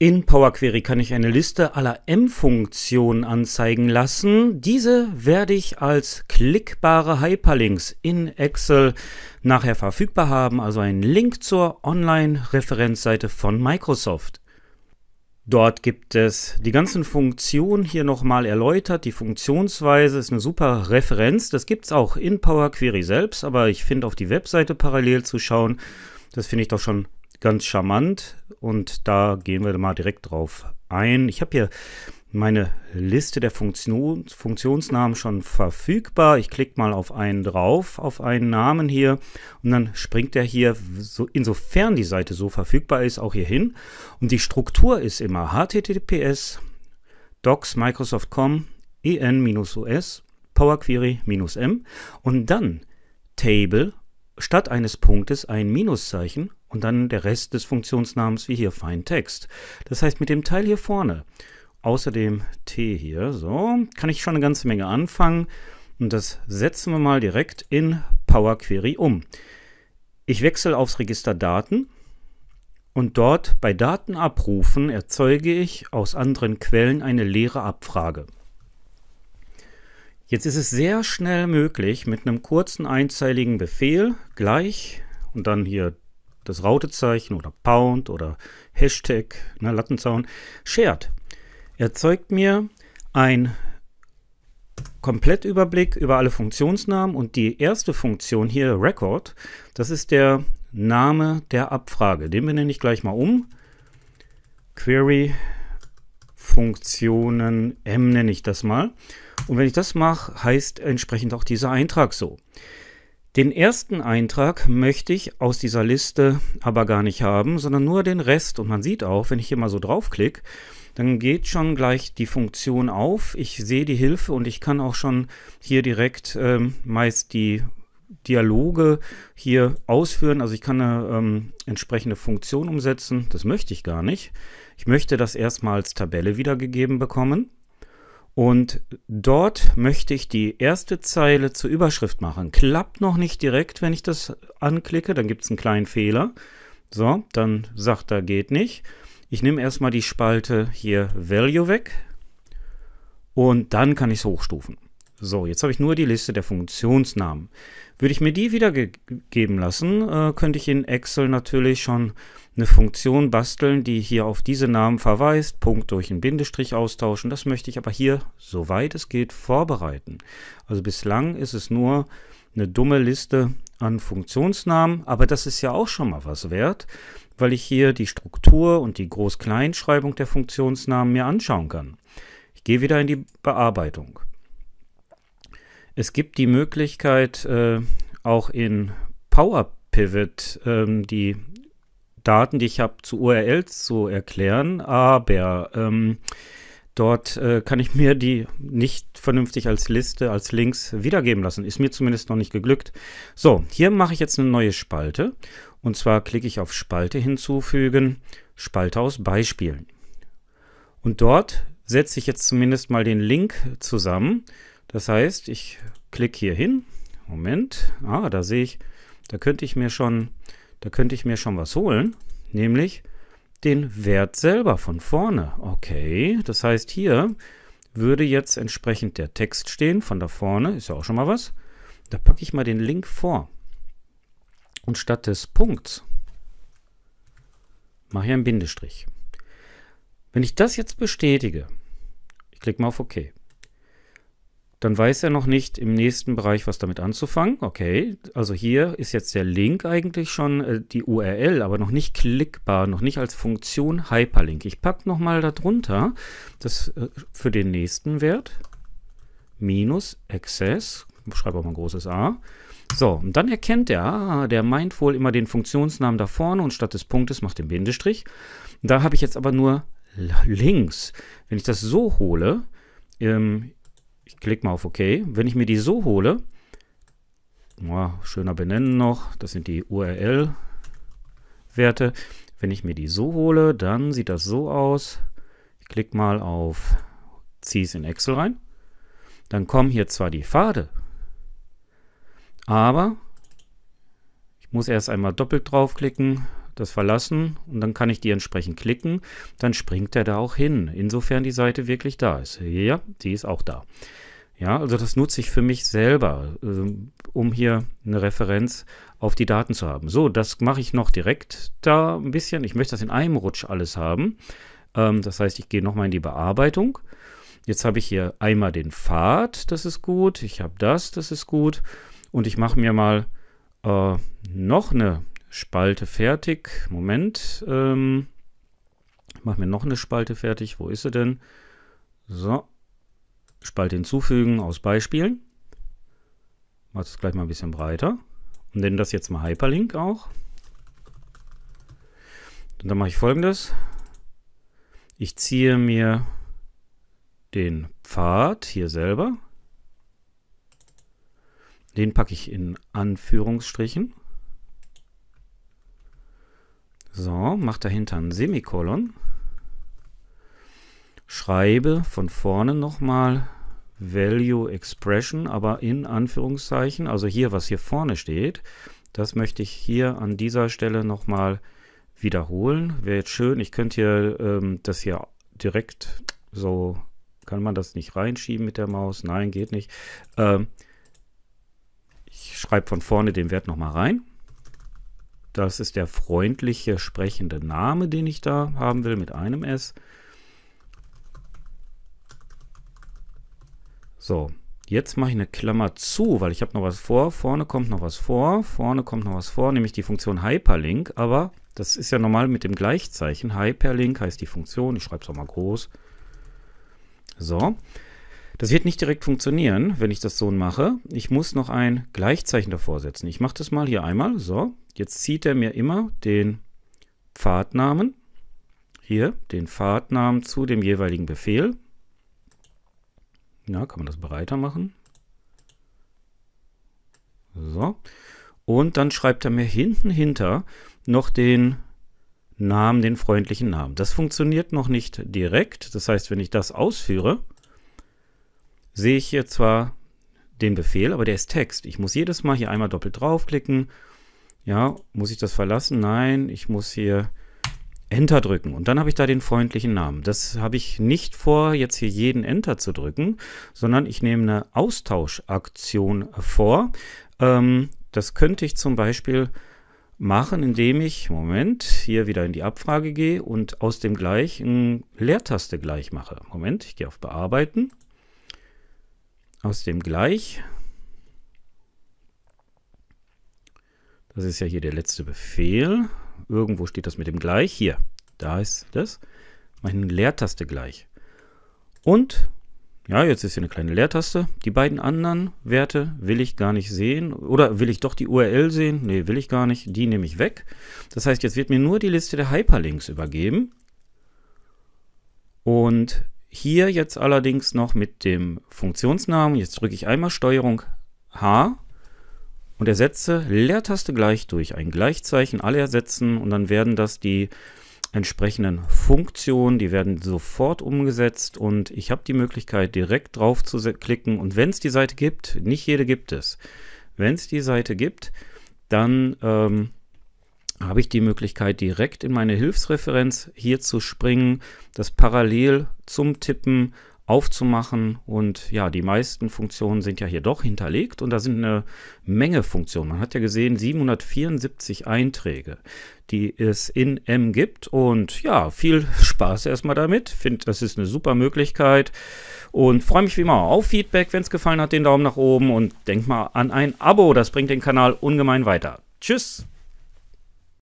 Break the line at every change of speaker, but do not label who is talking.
In Power Query kann ich eine Liste aller M-Funktionen anzeigen lassen. Diese werde ich als klickbare Hyperlinks in Excel nachher verfügbar haben, also einen Link zur Online-Referenzseite von Microsoft. Dort gibt es die ganzen Funktionen hier nochmal erläutert. Die Funktionsweise ist eine super Referenz. Das gibt es auch in Power Query selbst, aber ich finde auf die Webseite parallel zu schauen, das finde ich doch schon ganz charmant und da gehen wir mal direkt drauf ein. Ich habe hier meine Liste der Funktion, Funktionsnamen schon verfügbar. Ich klicke mal auf einen drauf, auf einen Namen hier und dann springt er hier, so, insofern die Seite so verfügbar ist, auch hier hin. Und die Struktur ist immer https docs microsoft.com en-us powerquery-m und dann table statt eines Punktes ein Minuszeichen und dann der Rest des Funktionsnamens wie hier Feintext. Das heißt, mit dem Teil hier vorne, außer dem T hier, so, kann ich schon eine ganze Menge anfangen. Und das setzen wir mal direkt in Power Query um. Ich wechsle aufs Register Daten und dort bei Daten abrufen erzeuge ich aus anderen Quellen eine leere Abfrage. Jetzt ist es sehr schnell möglich, mit einem kurzen einzeiligen Befehl gleich und dann hier das Rautezeichen oder Pound oder Hashtag, ne, Lattenzaun, shared. Erzeugt mir ein Komplettüberblick über alle Funktionsnamen und die erste Funktion hier, Record, das ist der Name der Abfrage. Den benenne ich gleich mal um. Query Funktionen m nenne ich das mal. Und wenn ich das mache, heißt entsprechend auch dieser Eintrag so. Den ersten Eintrag möchte ich aus dieser Liste aber gar nicht haben, sondern nur den Rest. Und man sieht auch, wenn ich hier mal so draufklicke, dann geht schon gleich die Funktion auf. Ich sehe die Hilfe und ich kann auch schon hier direkt ähm, meist die Dialoge hier ausführen. Also ich kann eine ähm, entsprechende Funktion umsetzen. Das möchte ich gar nicht. Ich möchte das erstmal als Tabelle wiedergegeben bekommen. Und dort möchte ich die erste Zeile zur Überschrift machen. Klappt noch nicht direkt, wenn ich das anklicke. Dann gibt es einen kleinen Fehler. So, dann sagt er, geht nicht. Ich nehme erstmal die Spalte hier Value weg. Und dann kann ich es hochstufen. So, jetzt habe ich nur die Liste der Funktionsnamen. Würde ich mir die wiedergegeben lassen, äh, könnte ich in Excel natürlich schon eine Funktion basteln, die hier auf diese Namen verweist, Punkt durch einen Bindestrich austauschen. Das möchte ich aber hier, soweit es geht, vorbereiten. Also bislang ist es nur eine dumme Liste an Funktionsnamen, aber das ist ja auch schon mal was wert, weil ich hier die Struktur und die Groß-Kleinschreibung der Funktionsnamen mir anschauen kann. Ich gehe wieder in die Bearbeitung. Es gibt die Möglichkeit, äh, auch in Power Pivot ähm, die Daten, die ich habe, zu URLs zu erklären, aber ähm, dort äh, kann ich mir die nicht vernünftig als Liste, als Links wiedergeben lassen. Ist mir zumindest noch nicht geglückt. So, hier mache ich jetzt eine neue Spalte. Und zwar klicke ich auf Spalte hinzufügen, Spalte aus Beispielen. Und dort setze ich jetzt zumindest mal den Link zusammen. Das heißt, ich klicke hier hin. Moment, ah, da sehe ich, da könnte ich mir schon da könnte ich mir schon was holen, nämlich den Wert selber von vorne. Okay, das heißt hier würde jetzt entsprechend der Text stehen von da vorne, ist ja auch schon mal was. Da packe ich mal den Link vor. Und statt des Punkts mache ich einen Bindestrich. Wenn ich das jetzt bestätige, ich klicke mal auf OK, dann weiß er noch nicht im nächsten Bereich, was damit anzufangen. Okay, also hier ist jetzt der Link eigentlich schon, äh, die URL, aber noch nicht klickbar, noch nicht als Funktion Hyperlink. Ich packe nochmal darunter, das äh, für den nächsten Wert, minus access, schreibe auch mal ein großes A. So, und dann erkennt er, ah, der meint wohl immer den Funktionsnamen da vorne und statt des Punktes macht den Bindestrich. Da habe ich jetzt aber nur links. Wenn ich das so hole, ähm, ich klicke mal auf OK. Wenn ich mir die so hole, oh, schöner benennen noch, das sind die URL-Werte. Wenn ich mir die so hole, dann sieht das so aus. Ich klicke mal auf ziehe es in Excel rein. Dann kommen hier zwar die Pfade, aber ich muss erst einmal doppelt draufklicken das Verlassen und dann kann ich die entsprechend klicken, dann springt er da auch hin, insofern die Seite wirklich da ist. Ja, die ist auch da. Ja, also das nutze ich für mich selber, äh, um hier eine Referenz auf die Daten zu haben. So, das mache ich noch direkt da ein bisschen. Ich möchte das in einem Rutsch alles haben. Ähm, das heißt, ich gehe nochmal in die Bearbeitung. Jetzt habe ich hier einmal den Pfad, das ist gut. Ich habe das, das ist gut. Und ich mache mir mal äh, noch eine Spalte fertig. Moment. Ähm, ich mache mir noch eine Spalte fertig. Wo ist sie denn? So. Spalte hinzufügen aus Beispielen. Mach es gleich mal ein bisschen breiter. Und nenne das jetzt mal Hyperlink auch. Und dann mache ich folgendes. Ich ziehe mir den Pfad hier selber. Den packe ich in Anführungsstrichen. So, mach dahinter ein Semikolon. Schreibe von vorne nochmal Value Expression, aber in Anführungszeichen, also hier, was hier vorne steht, das möchte ich hier an dieser Stelle nochmal wiederholen. Wäre jetzt schön, ich könnte hier ähm, das hier direkt so, kann man das nicht reinschieben mit der Maus? Nein, geht nicht. Ähm, ich schreibe von vorne den Wert nochmal rein. Das ist der freundliche sprechende Name, den ich da haben will mit einem S. So, jetzt mache ich eine Klammer zu, weil ich habe noch was vor. Vorne kommt noch was vor, vorne kommt noch was vor, nämlich die Funktion Hyperlink. Aber das ist ja normal mit dem Gleichzeichen. Hyperlink heißt die Funktion. Ich schreibe es auch mal groß. So, das wird nicht direkt funktionieren, wenn ich das so mache. Ich muss noch ein Gleichzeichen davor setzen. Ich mache das mal hier einmal. So, jetzt zieht er mir immer den Pfadnamen, hier, den Pfadnamen zu dem jeweiligen Befehl. Na, kann man das breiter machen? So. Und dann schreibt er mir hinten hinter noch den Namen, den freundlichen Namen. Das funktioniert noch nicht direkt. Das heißt, wenn ich das ausführe, sehe ich hier zwar den Befehl, aber der ist Text. Ich muss jedes Mal hier einmal doppelt draufklicken. Ja, muss ich das verlassen? Nein, ich muss hier Enter drücken und dann habe ich da den freundlichen Namen. Das habe ich nicht vor, jetzt hier jeden Enter zu drücken, sondern ich nehme eine Austauschaktion vor. Ähm, das könnte ich zum Beispiel machen, indem ich, Moment, hier wieder in die Abfrage gehe und aus dem gleich eine Leertaste gleich mache. Moment, ich gehe auf Bearbeiten aus dem gleich. Das ist ja hier der letzte Befehl. Irgendwo steht das mit dem gleich. Hier, da ist das. Meine Leertaste gleich. Und, ja, jetzt ist hier eine kleine Leertaste. Die beiden anderen Werte will ich gar nicht sehen. Oder will ich doch die URL sehen? Nee, will ich gar nicht. Die nehme ich weg. Das heißt, jetzt wird mir nur die Liste der Hyperlinks übergeben. Und hier jetzt allerdings noch mit dem Funktionsnamen. Jetzt drücke ich einmal Steuerung H und ersetze Leertaste gleich durch ein Gleichzeichen, alle ersetzen und dann werden das die entsprechenden Funktionen, die werden sofort umgesetzt und ich habe die Möglichkeit direkt drauf zu klicken und wenn es die Seite gibt, nicht jede gibt es, wenn es die Seite gibt, dann ähm, habe ich die Möglichkeit, direkt in meine Hilfsreferenz hier zu springen, das parallel zum Tippen aufzumachen und ja, die meisten Funktionen sind ja hier doch hinterlegt und da sind eine Menge Funktionen. Man hat ja gesehen 774 Einträge, die es in M gibt und ja, viel Spaß erstmal damit. Finde, das ist eine super Möglichkeit und freue mich wie immer auf Feedback. Wenn es gefallen hat, den Daumen nach oben und denk mal an ein Abo, das bringt den Kanal ungemein weiter. Tschüss!